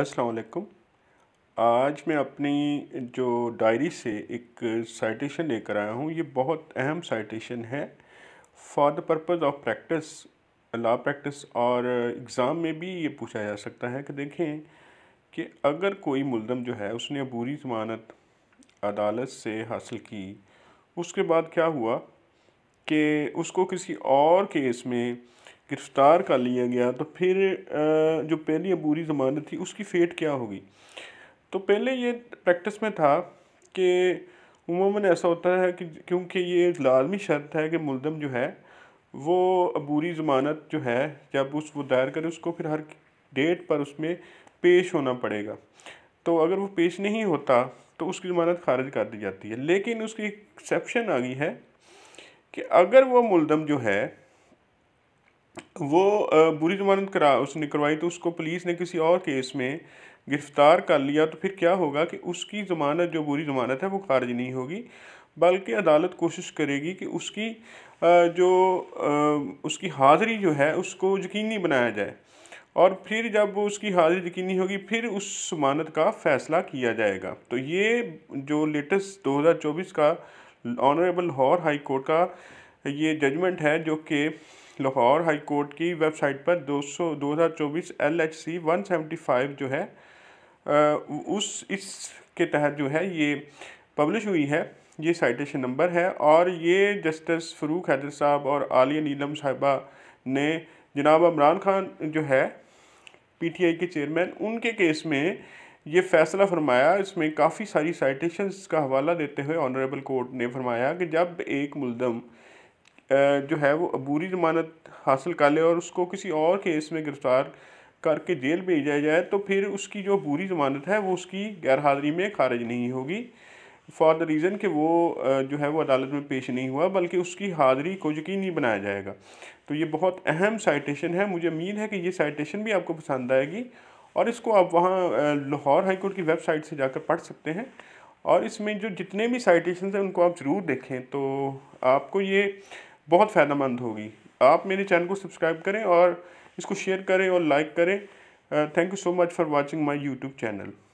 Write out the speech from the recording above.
असलकुम आज मैं अपनी जो डायरी से एक साइटेशन लेकर आया हूँ ये बहुत अहम साइटेशन है for the purpose of practice law practice और एग्ज़ाम में भी ये पूछा जा सकता है कि देखें कि अगर कोई मुलम जो है उसने अबूरी जमानत अदालत से हासिल की उसके बाद क्या हुआ कि उसको किसी और केस में गिरफ्तार कर लिया गया तो फिर जो पहली अबूरी ज़मानत थी उसकी फेट क्या होगी तो पहले ये प्रैक्टिस में था कि उमूा ऐसा होता है कि क्योंकि ये लाजमी शर्त है कि मुलम जो है वो अबूरी ज़मानत जो है जब उस वो दायर करे उसको फिर हर डेट पर उसमें पेश होना पड़ेगा तो अगर वो पेश नहीं होता तो उसकी ज़मानत खारिज कर दी जाती है लेकिन उसकी एक्सेप्शन आ गई है कि अगर वो मुलम जो है वो बुरी जमानत करा उसने करवाई तो उसको पुलिस ने किसी और केस में गिरफ़्तार कर लिया तो फिर क्या होगा कि उसकी ज़मानत जो बुरी ज़मानत है वो खारिज नहीं होगी बल्कि अदालत कोशिश करेगी कि उसकी जो उसकी हाज़िरी जो है उसको यकीनी बनाया जाए और फिर जब उसकी हाजिरी यकीनी होगी फिर उस जमानत का फ़ैसला किया जाएगा तो ये जो लेटेस्ट 2024 का ऑनरेबल लाहौर हाई कोर्ट का ये जजमेंट है जो कि लाहौर हाई कोर्ट की वेबसाइट पर 200 2024 एलएचसी 175 जो है उस इस के तहत जो है ये पब्लिश हुई है ये साइटेशन नंबर है और ये जस्टिस फ़रूक हैदर साहब और आलिया नीलम साहिबा ने जनाब इमरान खान जो है पीटीआई के चेयरमैन उनके केस में ये फैसला फरमाया इसमें काफ़ी सारी साइटेशंस का हवाला देते हुए ऑनरेबल कोर्ट ने फरमाया कि जब एक मुलदम जो है वो अबूरी जमानत हासिल कर ले और उसको किसी और केस में गिरफ़्तार करके जेल भेजा जाए तो फिर उसकी जो अबूरी जमानत है वो उसकी गैर में खारिज नहीं होगी फॉर द रीज़न कि वो जो है वो अदालत में पेश नहीं हुआ बल्कि उसकी हाज़िरी को यकीनी बनाया जाएगा तो ये बहुत अहम साइटेशन है मुझे उम्मीद है कि ये साइटेशन भी आपको पसंद आएगी और इसको आप वहाँ लाहौर हाईकोर्ट की वेबसाइट से जाकर पढ़ सकते हैं और इसमें जो जितने भी साइटेशन हैं उनको आप ज़रूर देखें तो आपको ये बहुत फ़ायदेमंद होगी आप मेरे चैनल को सब्सक्राइब करें और इसको शेयर करें और लाइक करें thank you so much for watching my YouTube channel